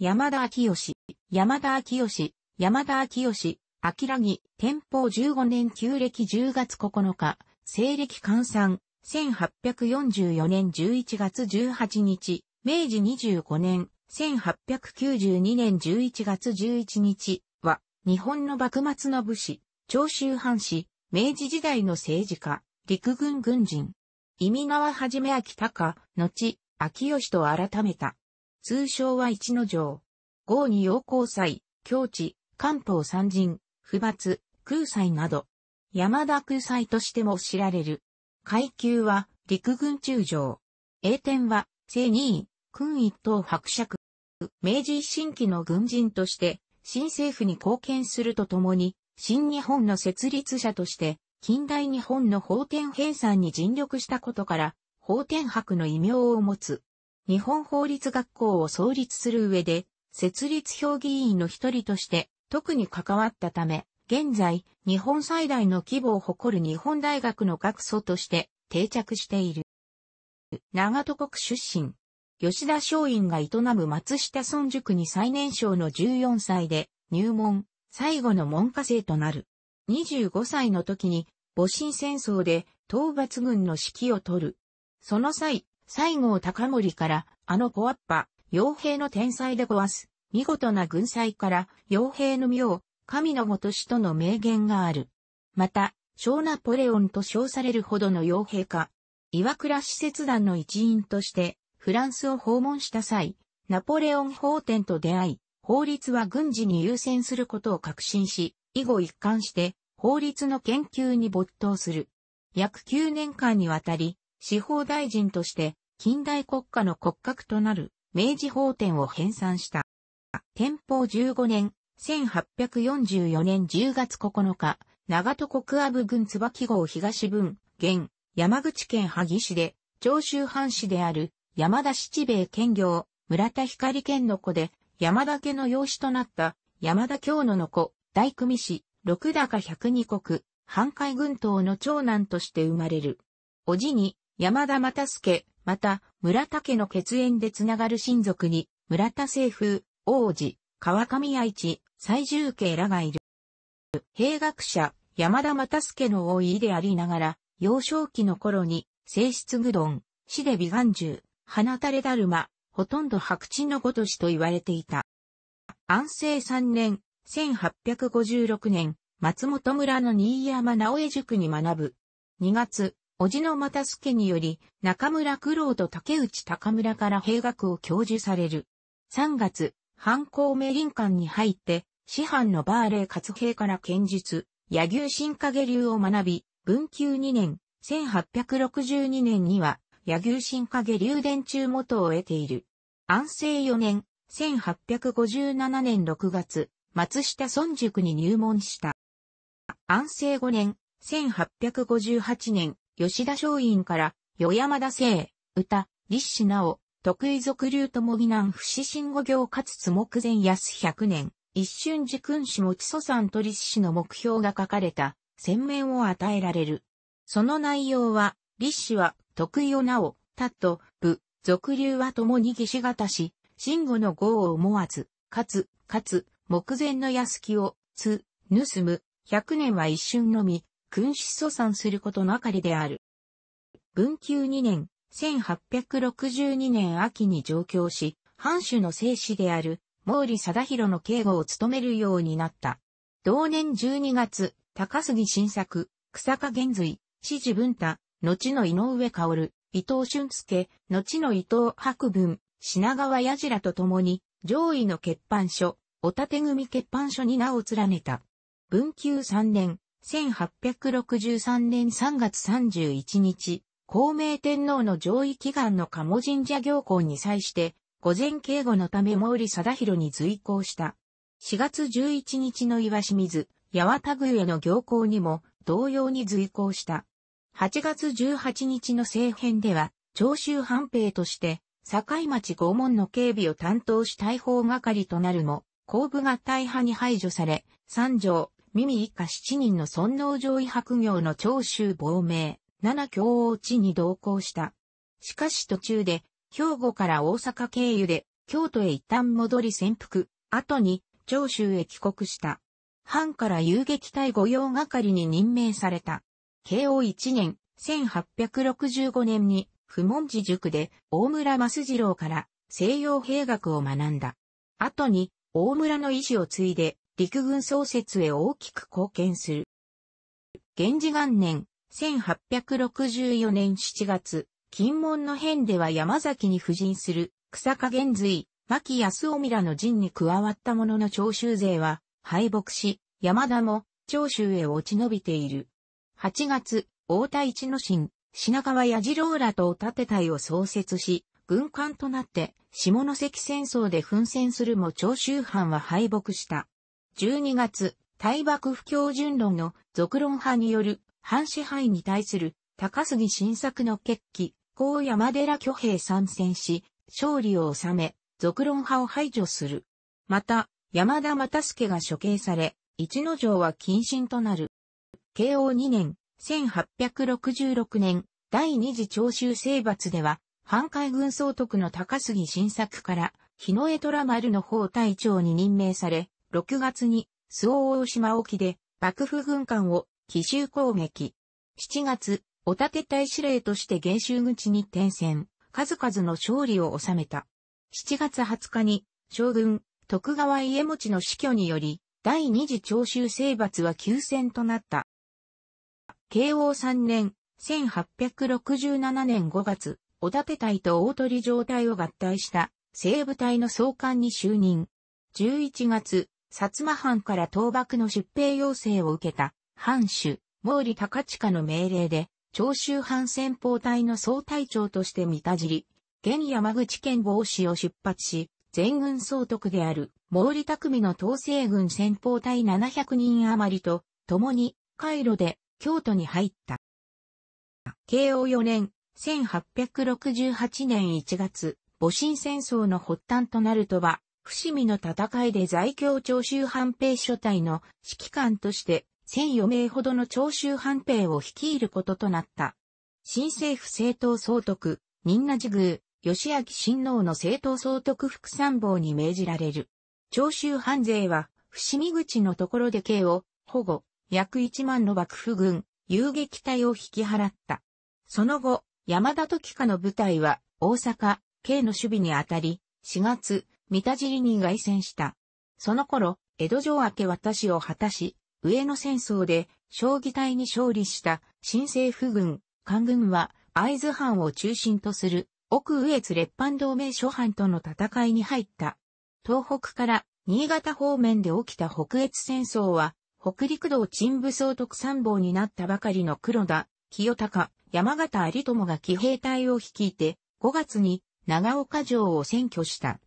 山田明義、山田明義、山田明義、明ぎ、天保15年旧暦10月9日、西暦換算、1844年11月18日、明治25年、1892年11月11日は、日本の幕末の武士、長州藩士、明治時代の政治家、陸軍軍人、意味川はじめ秋高、後、秋吉と改めた。通称は一の城。豪に陽光祭、境地、関東三人、不罰、空祭など、山田空祭としても知られる。階級は、陸軍中将。栄天は、正二位、君一等伯爵。明治維新期の軍人として、新政府に貢献するとともに、新日本の設立者として、近代日本の法典編纂に尽力したことから、法典博の異名を持つ。日本法律学校を創立する上で、設立評議員の一人として特に関わったため、現在、日本最大の規模を誇る日本大学の学祖として定着している。長戸国出身。吉田松陰が営む松下村塾に最年少の14歳で入門、最後の門下生となる。25歳の時に、戊辰戦争で討伐軍の指揮を取る。その際、西郷隆盛から、あの小アッパ、傭兵の天才で壊す、見事な軍才から、傭兵の妙、神のごとしとの名言がある。また、小ナポレオンと称されるほどの傭兵家、岩倉使節団の一員として、フランスを訪問した際、ナポレオン法典と出会い、法律は軍事に優先することを確信し、以後一貫して、法律の研究に没頭する。約9年間にわたり、司法大臣として近代国家の骨格となる明治法典を編纂した。天保15年、1844年10月9日、長戸国阿武郡椿号東分、現、山口県萩市で、長州藩士である山田七兵衛兼業、村田光県の子で、山田家の養子となった山田京野の子、大組氏、六高百二国、半海軍島の長男として生まれる。おじに、山田又助、また、村田家の血縁でつながる親族に、村田政府、王子、川上愛知、最重慶らがいる。兵学者、山田又助の多いでありながら、幼少期の頃に、性質愚鈍、死で美眼獣、放たれだるま、ほとんど白痴のごとしと言われていた。安政三年、1856年、松本村の新山直江塾に学ぶ。2月、叔父の又助により、中村九郎と竹内高村から兵学を教授される。3月、反抗名林館に入って、師範のバーレー活兵から剣術、野牛新影流を学び、文久2年、1862年には、野牛新影流伝中元を得ている。安政4年、1857年6月、松下村塾に入門した。安政5年、1858年、吉田松陰から、与山田聖、歌、立志直、得意俗流とも美難。不死神五行かつつ目前安百年、一瞬時君子持ち祖山取立志の目標が書かれた、宣面を与えられる。その内容は、立志は、得意をなお、たと、部、俗流は共に義士型し、慎吾の号を思わず、かつ、かつ、目前の安木を、つ、盗む、百年は一瞬のみ、君子祖産することなかりである。文久2年、1862年秋に上京し、藩主の聖師である毛利貞弘の警護を務めるようになった。同年12月、高杉晋作、草加玄瑞、四時文太、後の井上薫、伊藤俊介、後の伊藤博文、品川矢次らと共に、上位の欠板書、お立組欠板書に名を連ねた。文久3年、1863年3月31日、孔明天皇の上位祈願の鴨神社行行に際して、午前警護のため毛利貞弘に随行した。4月11日の岩清水、八幡宮への行行にも同様に随行した。8月18日の政変では、長州藩兵として、境町拷問の警備を担当し大砲係となるも、後部が大破に排除され、三条、耳以下七人の尊王上位白行の長州亡命、七京王地に同行した。しかし途中で、兵庫から大阪経由で、京都へ一旦戻り潜伏、後に、長州へ帰国した。藩から遊撃隊御用係に任命された。慶応一年、1865年に、不問寺塾で、大村増次郎から、西洋兵学を学んだ。後に、大村の意志を継いで、陸軍創設へ大きく貢献する。源氏元年、1864年7月、金門の変では山崎に布陣する草加玄瑞、牧康臣らの陣に加わった者の長州勢は敗北し、山田も長州へ落ち延びている。8月、大田一之進、品川矢次郎らとお盾隊を創設し、軍艦となって、下関戦争で奮戦するも長州藩は敗北した。12月、大幕不況順論の続論派による藩支配に対する高杉晋作の決起、高山寺挙兵参戦し、勝利を収め、続論派を排除する。また、山田又助が処刑され、一之城は謹慎となる。慶応2年、1866年、第二次長州征伐では、反海軍総督の高杉晋作から、日野江虎丸の方隊長に任命され、6月に、周防大島沖で、幕府軍艦を奇襲攻撃。7月、おたて隊司令として原州口に転戦、数々の勝利を収めた。7月20日に、将軍、徳川家持の死去により、第二次徴収征伐は休戦となった。慶応3年、1867年5月、小立隊と大鳥城隊を合体した西部隊の総監に就任。11月、薩摩藩から倒幕の出兵要請を受けた、藩主、毛利高近の命令で、長州藩戦法隊の総隊長として三田尻、現山口県防止を出発し、全軍総督である毛利匠の統制軍戦法隊700人余りと、共に、回路で京都に入った。慶応4年、1868年1月、戊辰戦争の発端となる鳥羽、伏見の戦いで在京長州藩兵所帯の指揮官として1004名ほどの長州藩兵を率いることとなった。新政府政党総督、仁和寺宮、吉明親王の政党総督副参謀に命じられる。長州藩勢は、伏見口のところで慶を保護、約1万の幕府軍、遊撃隊を引き払った。その後、山田時家の部隊は大阪、慶の守備にあたり、4月、三田尻に凱旋した。その頃、江戸城明け渡しを果たし、上野戦争で、将棋隊に勝利した新政府軍、官軍は、会津藩を中心とする、奥上津列藩同盟諸藩との戦いに入った。東北から新潟方面で起きた北越戦争は、北陸道陳武総督参謀になったばかりの黒田、清高、山形有友が騎兵隊を率いて、5月に長岡城を占拠した。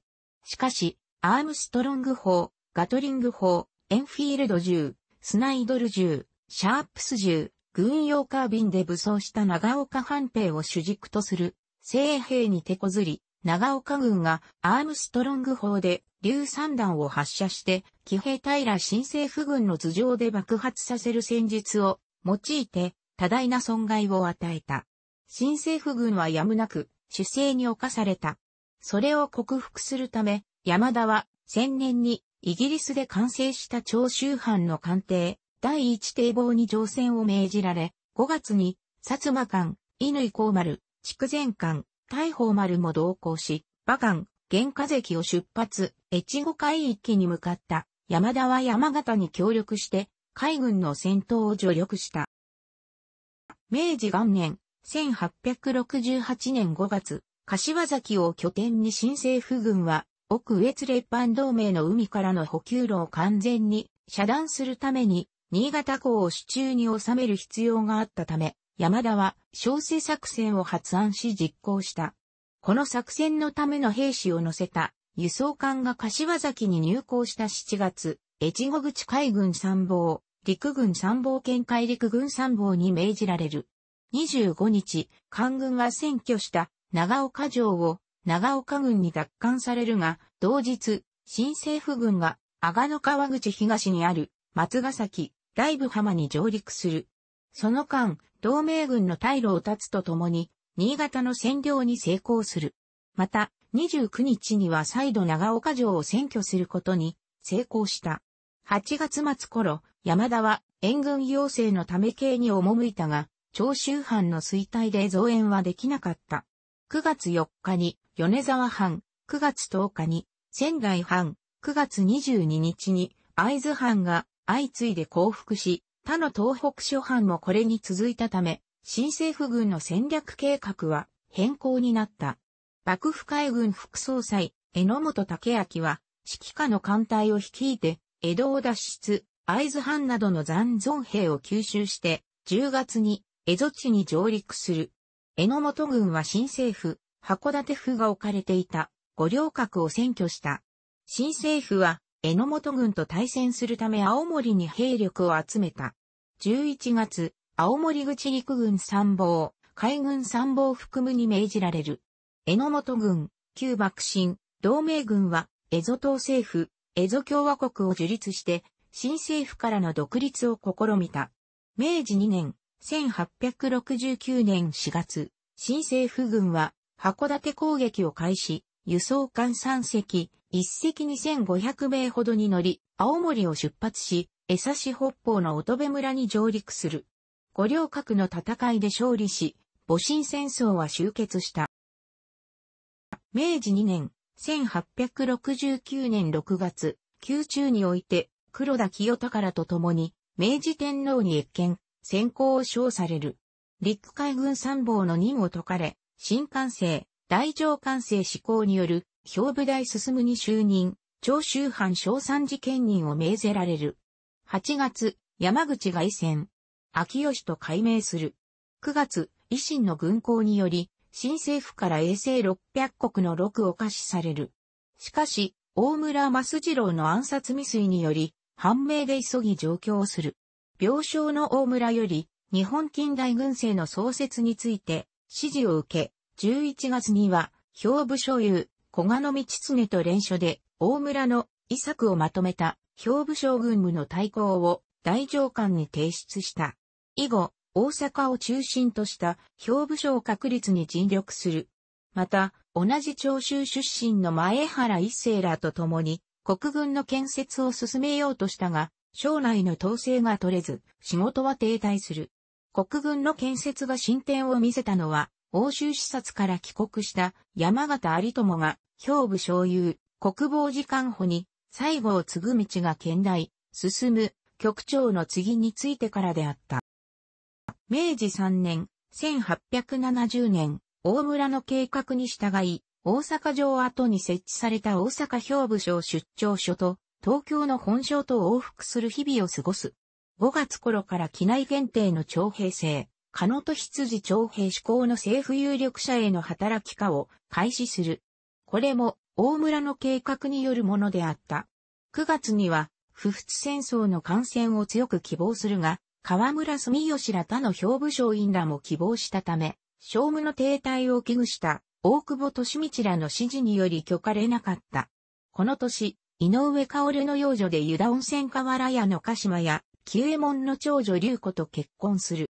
しかし、アームストロング砲、ガトリング砲、エンフィールド銃、スナイドル銃、シャープス銃、軍用カービンで武装した長岡藩兵を主軸とする、精鋭兵に手こずり、長岡軍がアームストロング砲で硫酸弾を発射して、騎兵平新政府軍の頭上で爆発させる戦術を用いて多大な損害を与えた。新政府軍はやむなく、主勢に侵された。それを克服するため、山田は、千年に、イギリスで完成した長州藩の艦艇、第一堤防に乗船を命じられ、5月に、薩摩艦、乾光丸、筑前艦、大宝丸も同行し、馬艦、玄華関を出発、越後海域に向かった。山田は山形に協力して、海軍の戦闘を助力した。明治元年、1868年5月、柏崎を拠点に新政府軍は、奥越列藩同盟の海からの補給路を完全に遮断するために、新潟港を手中に収める必要があったため、山田は小生作戦を発案し実行した。この作戦のための兵士を乗せた輸送艦が柏崎に入港した7月、越後口海軍参謀、陸軍参謀県海陸軍参謀に命じられる。25日、艦軍は占拠した長岡城を長岡軍に奪還されるが、同日、新政府軍が阿賀の川口東にある松ヶ崎、大部浜に上陸する。その間、同盟軍の退路を断つとともに、新潟の占領に成功する。また、29日には再度長岡城を占拠することに成功した。8月末頃、山田は援軍要請のため系に赴いたが、長州藩の衰退で増援はできなかった。9月4日に米沢藩、9月10日に仙台藩、9月22日に会津藩が相次いで降伏し、他の東北諸藩もこれに続いたため、新政府軍の戦略計画は変更になった。幕府海軍副総裁、榎本武明は、指揮下の艦隊を率いて、江戸を脱出、会津藩などの残存兵を吸収して、10月に蝦夷地に上陸する。榎本軍は新政府、函館府が置かれていた五稜郭を占拠した。新政府は榎本軍と対戦するため青森に兵力を集めた。11月、青森口陸軍参謀、海軍参謀含むに命じられる。榎本軍、旧幕臣、同盟軍は、蝦夷島政府、蝦夷共和国を樹立して、新政府からの独立を試みた。明治2年、1869年4月、新政府軍は函館攻撃を開始、輸送艦3隻、1隻2500名ほどに乗り、青森を出発し、江差北方の乙部村に上陸する。五稜郭の戦いで勝利し、戊辰戦争は終結した。明治2年、1869年6月、宮中において、黒田清宝と共に、明治天皇に越見、先行を称される。陸海軍参謀の任を解かれ、新幹制、大上艦制施行による、兵部大進に就任、長州藩小三次件人を命ぜられる。8月、山口外戦。秋吉と改名する。9月、維新の軍港により、新政府から衛星600国の6を可視される。しかし、大村益次郎の暗殺未遂により、判明で急ぎ上京する。病床の大村より、日本近代軍政の創設について、指示を受け、11月には、兵部所有、小賀の道常と連署で、大村の遺作をまとめた、兵部将軍務の対抗を、大上官に提出した。以後、大阪を中心とした兵部省確立に尽力する。また、同じ長州出身の前原一世らと共に、国軍の建設を進めようとしたが、将来の統制が取れず、仕事は停滞する。国軍の建設が進展を見せたのは、欧州視察から帰国した山形有友が、兵部省有、国防次官補に、西郷継ぐ道が県大、進む、局長の次についてからであった。明治3年、1870年、大村の計画に従い、大阪城跡に設置された大阪兵部省出張所と、東京の本省と往復する日々を過ごす。5月頃から機内限定の徴兵制、可能と羊徴兵志向の政府有力者への働き化を開始する。これも大村の計画によるものであった。9月には、不仏戦争の感染を強く希望するが、河村住吉ら他の兵部将員らも希望したため、将務の停滞を危惧した大久保利道らの指示により許可れなかった。この年、井上織の養女で湯田温泉河原屋の鹿島や、旧右衛門の長女龍子と結婚する。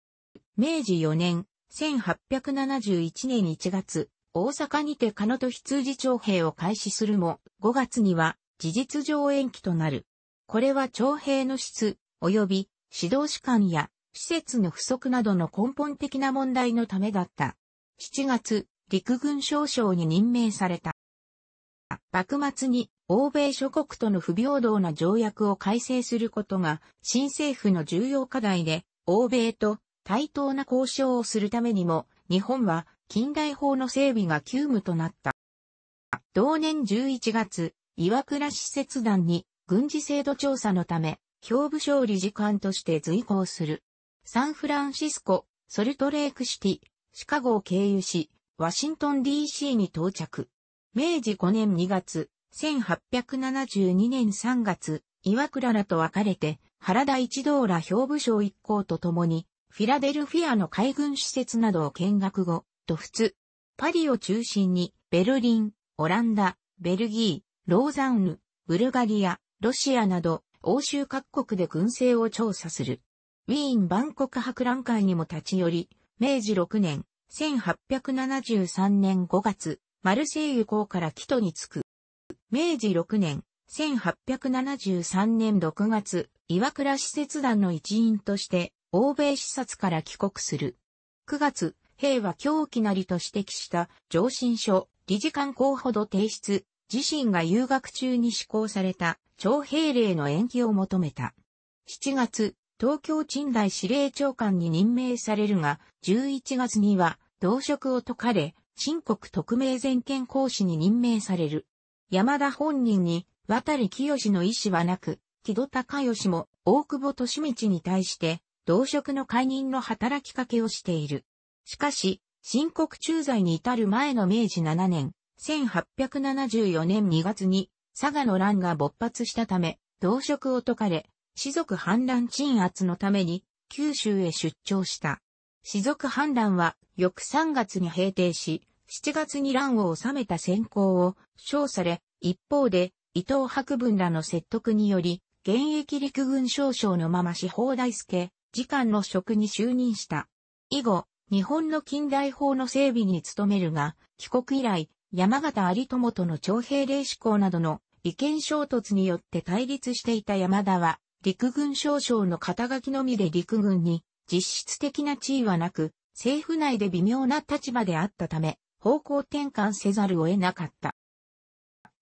明治4年、1871年1月、大阪にて狩野と羊徴兵を開始するも、5月には事実上延期となる。これは徴兵の質、及び指導士官や施設の不足などの根本的な問題のためだった。7月、陸軍少将に任命された。幕末に欧米諸国との不平等な条約を改正することが新政府の重要課題で、欧米と対等な交渉をするためにも、日本は近代法の整備が急務となった。同年11月、岩倉施設団に軍事制度調査のため、兵部省理事官として随行する。サンフランシスコ、ソルトレークシティ、シカゴを経由し、ワシントン DC に到着。明治5年2月、1872年3月、岩倉らと別れて、原田一同ら兵部省一行と共に、フィラデルフィアの海軍施設などを見学後、と仏、パリを中心に、ベルリン、オランダ、ベルギー、ローザンヌ、ブルガリア、ロシアなど、欧州各国で軍政を調査する。ウィーン万国博覧会にも立ち寄り、明治6年、1873年5月、マルセイユ港から帰途に着く。明治6年、1873年6月、岩倉使節団の一員として、欧米視察から帰国する。9月、兵は狂気なりと指摘した上申書、理事官候補度提出、自身が遊学中に施行された徴兵令の延期を求めた。7月、東京近代司令長官に任命されるが、11月には同職を解かれ、新国特命全権講師に任命される。山田本人に、渡り清の意思はなく、木戸隆義も大久保利道に対して、同職の解任の働きかけをしている。しかし、申告駐在に至る前の明治7年、1874年2月に、佐賀の乱が勃発したため、同職を解かれ、士族反乱鎮圧のために、九州へ出張した。士族反乱は、翌3月に平定し、7月に乱を収めた先行を、称され、一方で、伊藤博文らの説得により、現役陸軍少将のまま司法大助、次官の職に就任した。以後、日本の近代法の整備に努めるが、帰国以来、山形有友との徴兵令志向などの意見衝突によって対立していた山田は、陸軍少将の肩書きのみで陸軍に実質的な地位はなく、政府内で微妙な立場であったため、方向転換せざるを得なかった。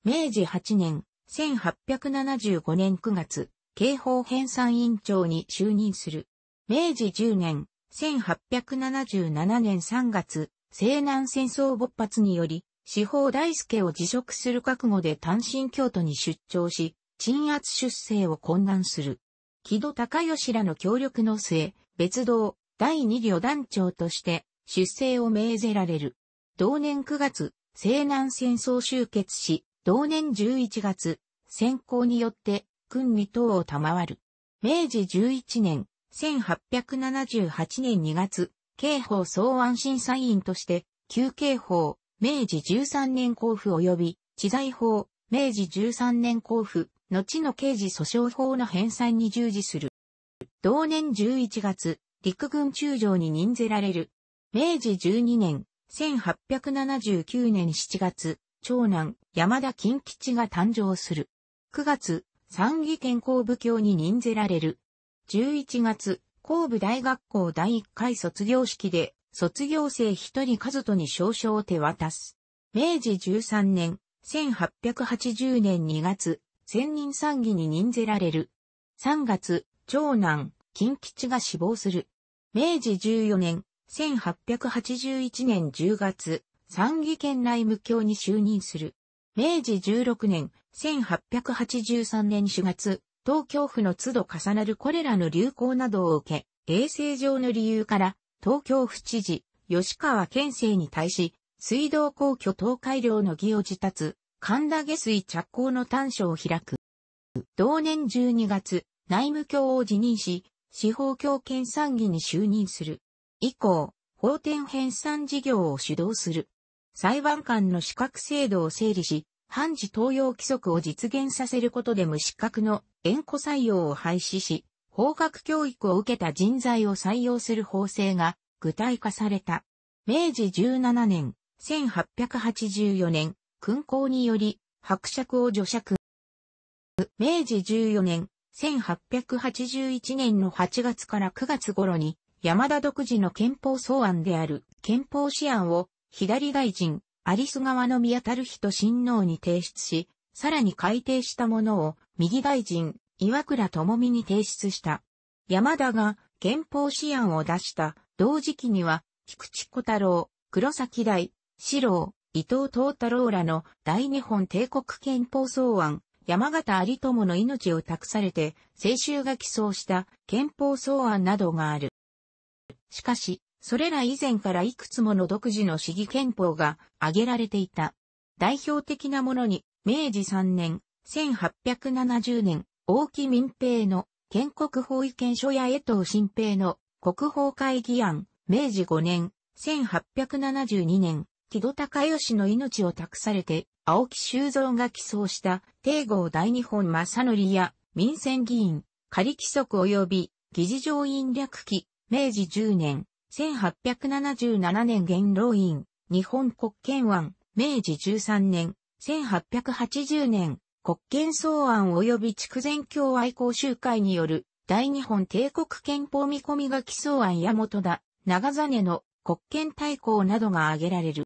明治8年、1875年9月、刑法編纂委員長に就任する。明治10年、1877年3月、西南戦争勃発により、司法大輔を辞職する覚悟で単身京都に出張し、鎮圧出生を混乱する。木戸隆義らの協力の末、別道第二旅団長として出生を命ぜられる。同年9月、西南戦争終結し、同年11月、選考によって、君位等を賜る。明治11年、1878年2月、刑法草案審査委員として、旧刑法、明治13年交付及び、知財法、明治13年交付、後の刑事訴訟法の返済に従事する。同年11月、陸軍中将に任ぜられる。明治12年、1879年7月、長男、山田金吉が誕生する。9月、参議健康部教に任ぜられる。11月、神部大学校第1回卒業式で、卒業生一人和人に証書を手渡す。明治13年、1880年2月、千人参議に任ぜられる。3月、長男、金吉が死亡する。明治14年、1881年10月、参議県内務卿に就任する。明治16年、1883年4月、東京府の都度重なるこれらの流行などを受け、衛生上の理由から、東京府知事、吉川県政に対し、水道公共東海量の儀を自立、神田下水着工の短所を開く。同年12月、内務卿を辞任し、司法教県参議に就任する。以降、法典編纂事業を主導する。裁判官の資格制度を整理し、判事登用規則を実現させることで無資格の縁故採用を廃止し、法学教育を受けた人材を採用する法制が具体化された。明治17年、1884年、勲功により、伯爵を除尺。明治14年、1881年の8月から9月頃に、山田独自の憲法草案である憲法試案を左大臣、アリス側の宮たる人親王に提出し、さらに改定したものを右大臣、岩倉智美に提出した。山田が憲法試案を出した同時期には、菊池小太郎、黒崎大、四郎、伊藤東太郎らの大日本帝国憲法草案、山形有友の命を託されて、青州が寄贈した憲法草案などがある。しかし、それら以前からいくつもの独自の市議憲法が挙げられていた。代表的なものに、明治3年、1870年、大木民平の建国法意見書や江藤新平の国宝会議案、明治5年、1872年、木戸高義の命を託されて、青木修造が起草した、帝郷大日本正則や、民選議員、仮規則及び、議事上院略記、明治10年、1877年元老院、日本国憲案、明治13年、1880年、国憲草案及び筑前協愛講習会による大日本帝国憲法見込みがき草案や元田、長真の国憲大綱などが挙げられる。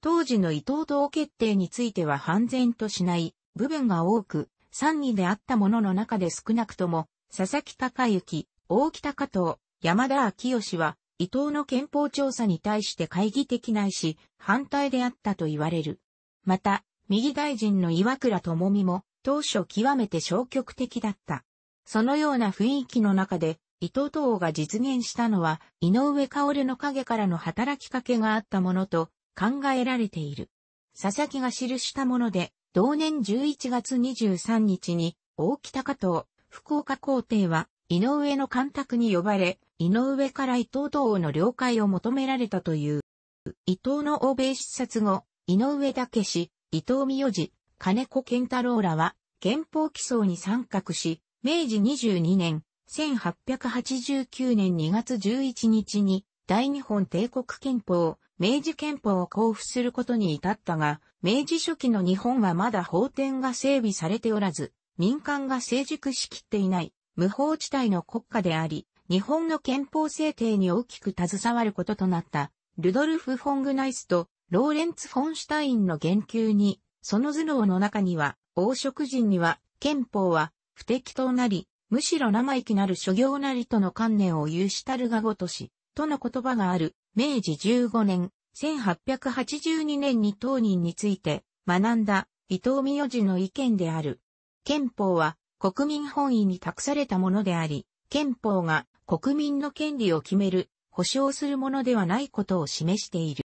当時の伊藤党決定については判然としない部分が多く、三位であったものの中で少なくとも、佐々木隆之、大木隆藤、山田昭義は、伊藤の憲法調査に対して会議的ないし、反対であったと言われる。また、右大臣の岩倉智美も、当初極めて消極的だった。そのような雰囲気の中で、伊藤党が実現したのは、井上薫の影からの働きかけがあったものと考えられている。佐々木が記したもので、同年11月23日に、大北加藤、福岡皇帝は、井上の監督に呼ばれ、井上から伊藤等の了解を求められたという。伊藤の欧米視察後、井上武氏、伊藤美代次、金子健太郎らは、憲法起草に参画し、明治22年、1889年2月11日に、大日本帝国憲法、明治憲法を交付することに至ったが、明治初期の日本はまだ法典が整備されておらず、民間が成熟しきっていない、無法地帯の国家であり、日本の憲法制定に大きく携わることとなった、ルドルフ・フォングナイスとローレンツ・フォンシュタインの言及に、その頭脳の中には、王職人には、憲法は不適当なり、むしろ生意気なる諸行なりとの観念を有したるがごとし、との言葉がある、明治15年、1882年に当人について学んだ伊藤美代次の意見である。憲法は国民本位に託されたものであり、憲法が国民の権利を決める、保障するものではないことを示している。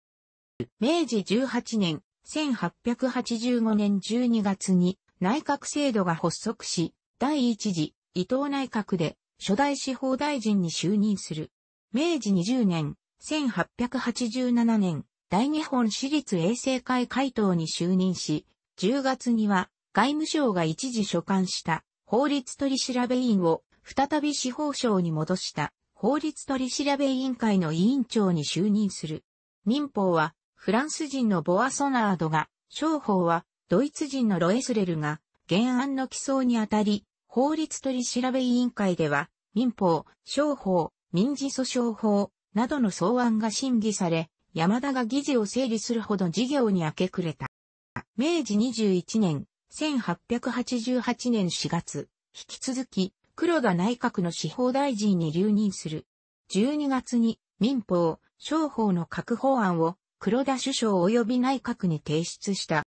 明治18年、1885年12月に内閣制度が発足し、第一次伊藤内閣で初代司法大臣に就任する。明治20年、1887年、大日本私立衛生会会頭に就任し、10月には外務省が一時所管した法律取調べ委員を再び司法省に戻した法律取調べ委員会の委員長に就任する。民法はフランス人のボアソナードが、商法はドイツ人のロエスレルが原案の起草にあたり、法律取調べ委員会では民法、商法、民事訴訟法などの草案が審議され、山田が議事を整理するほど事業に明け暮れた。明治21年、1888年4月、引き続き、黒田内閣の司法大臣に留任する。12月に民法、商法の各法案を黒田首相及び内閣に提出した。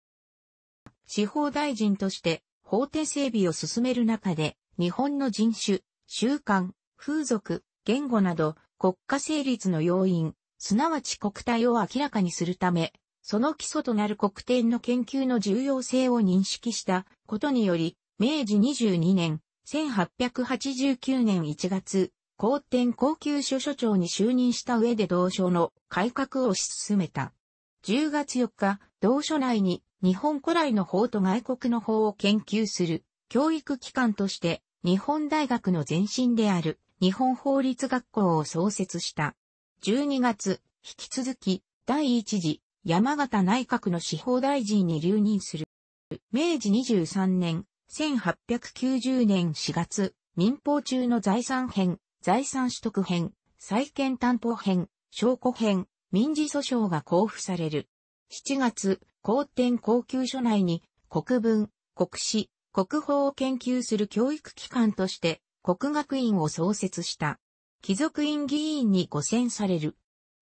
司法大臣として法定整備を進める中で、日本の人種、習慣、風俗、言語など国家成立の要因、すなわち国体を明らかにするため、その基礎となる国典の研究の重要性を認識したことにより、明治22年、1889年1月、皇天高級所所長に就任した上で同書の改革を進めた。10月4日、同書内に日本古来の法と外国の法を研究する教育機関として日本大学の前身である日本法律学校を創設した。12月、引き続き第一次山形内閣の司法大臣に留任する。明治23年1890年4月、民法中の財産編、財産取得編、債権担保編、証拠編、民事訴訟が交付される。7月、公典高級所内に国文、国史、国宝を研究する教育機関として国学院を創設した。貴族院議員に5選される。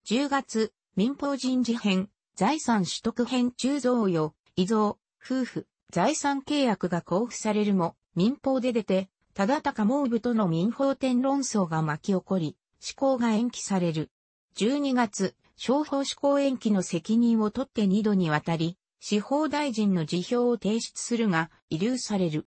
10月、民法人事編、財産取得編中贈与、遺贈、夫婦、財産契約が交付されるも、民法で出て、忠高毛部との民法典論争が巻き起こり、施行が延期される。12月、商法施行延期の責任を取って2度にわたり、司法大臣の辞表を提出するが、遺留される。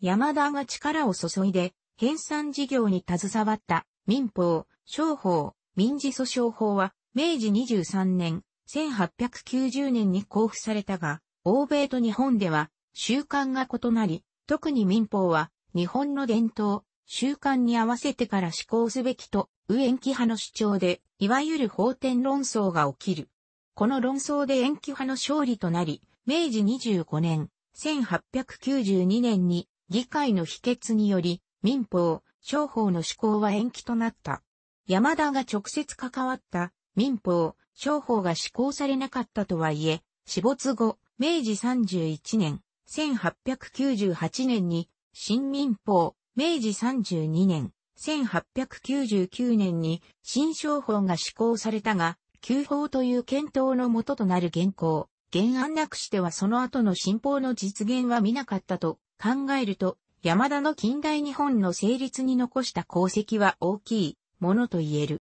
山田が力を注いで、返産事業に携わった民法、商法、民事訴訟法は、明治23年、1890年に交付されたが、欧米と日本では習慣が異なり、特に民法は日本の伝統、習慣に合わせてから施行すべきと、右延期派の主張で、いわゆる法典論争が起きる。この論争で延期派の勝利となり、明治25年、1892年に議会の否決により、民法、商法の施行は延期となった。山田が直接関わった民法、商法が施行されなかったとはいえ、死没後、明治31年、1898年に、新民法、明治32年、1899年に新商法が施行されたが、旧法という検討のもととなる現行、原案なくしてはその後の新法の実現は見なかったと考えると、山田の近代日本の成立に残した功績は大きいものと言える。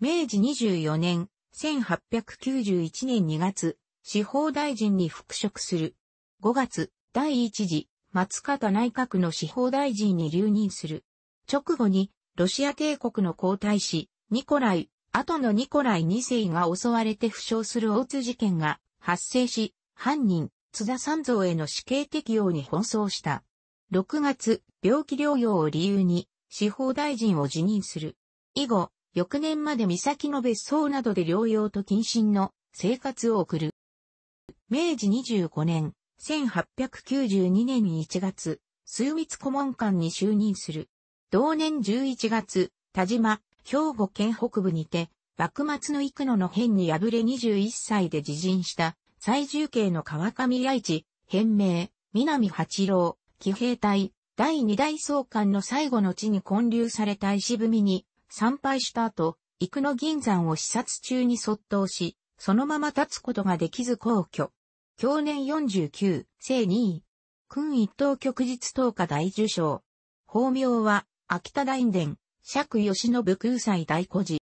明治24年、1891年2月、司法大臣に復職する。5月、第一次、松方内閣の司法大臣に留任する。直後に、ロシア帝国の皇太子、ニコライ、後のニコライ2世が襲われて負傷する大津事件が発生し、犯人、津田三蔵への死刑適用に奔走した。6月、病気療養を理由に、司法大臣を辞任する。以後、翌年まで三崎の別荘などで療養と謹慎の生活を送る。明治25年、1892年1月、数密顧問官に就任する。同年11月、田島、兵庫県北部にて、幕末の幾野の変に敗れ21歳で自陣した、最重慶の川上弥一、変名、南八郎、騎兵隊、第二大総監の最後の地に建立された石踏みに、参拝した後、幾野銀山を視察中に卒倒し、そのまま立つことができず皇居、享年49、生2位。君一等旭日等下大受賞。法名は、秋田大伝、釈義信空祭大孤児。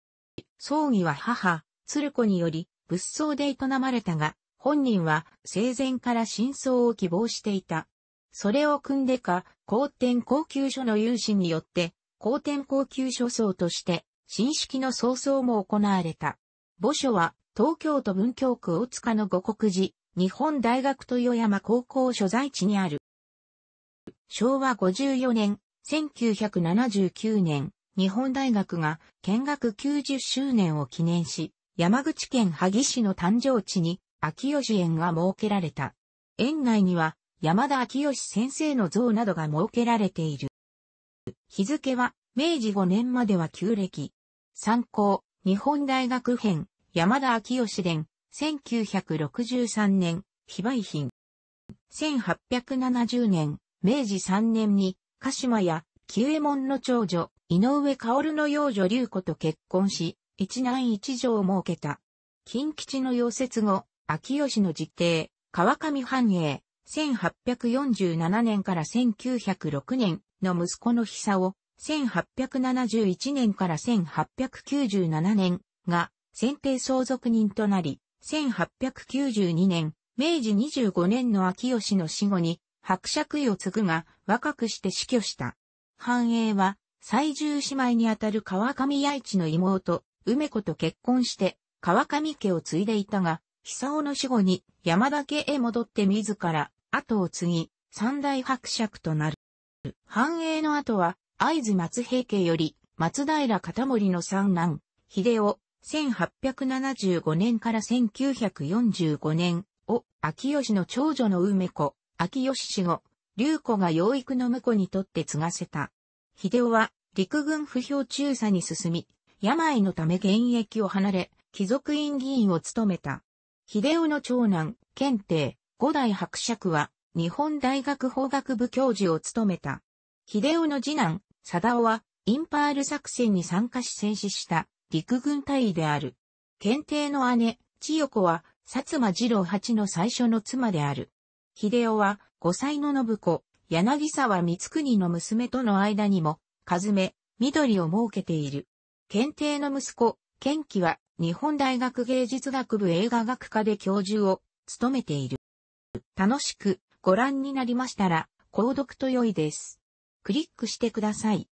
葬儀は母、鶴子により、仏葬で営まれたが、本人は生前から真相を希望していた。それを組んでか、皇天高級所の有志によって、皇天高級所葬として、新式の葬葬も行われた。墓所は、東京都文京区大塚の五国寺、日本大学豊山高校所在地にある。昭和54年、1979年、日本大学が見学90周年を記念し、山口県萩市の誕生地に秋吉園が設けられた。園内には山田秋吉先生の像などが設けられている。日付は明治5年までは旧暦。参考、日本大学編、山田秋吉伝、1963年、非売品。1870年、明治3年に、鹿島や、旧右衛門の長女、井上薫の幼女龍子と結婚し、一男一女を設けた。近吉の溶接後、秋吉の実定、川上繁栄、1847年から1906年の息子の久を、1871年から1897年が、選定相続人となり、1892年、明治25年の秋吉の死後に伯爵位を継ぐが若くして死去した。繁栄は最重姉妹にあたる川上八一の妹、梅子と結婚して川上家を継いでいたが、久尾の死後に山田家へ戻って自ら後を継ぎ、三大伯爵となる。繁栄の後は、会津松平家より、松平片森の三男、秀夫、1875年から1945年を秋吉の長女の梅子、秋吉氏後、竜子が養育の婿にとって継がせた。秀夫は陸軍不評中佐に進み、病のため現役を離れ、貴族院議員を務めた。秀夫の長男、検定、五代伯爵は、日本大学法学部教授を務めた。秀夫の次男、貞夫は、インパール作戦に参加し戦死した。陸軍大尉である。検定の姉、千代子は、薩摩二郎八の最初の妻である。秀夫は、五歳の信子、柳沢光国の娘との間にも、かずめ、緑を設けている。検定の息子、健貴は、日本大学芸術学部映画学科で教授を、務めている。楽しく、ご覧になりましたら、購読と良いです。クリックしてください。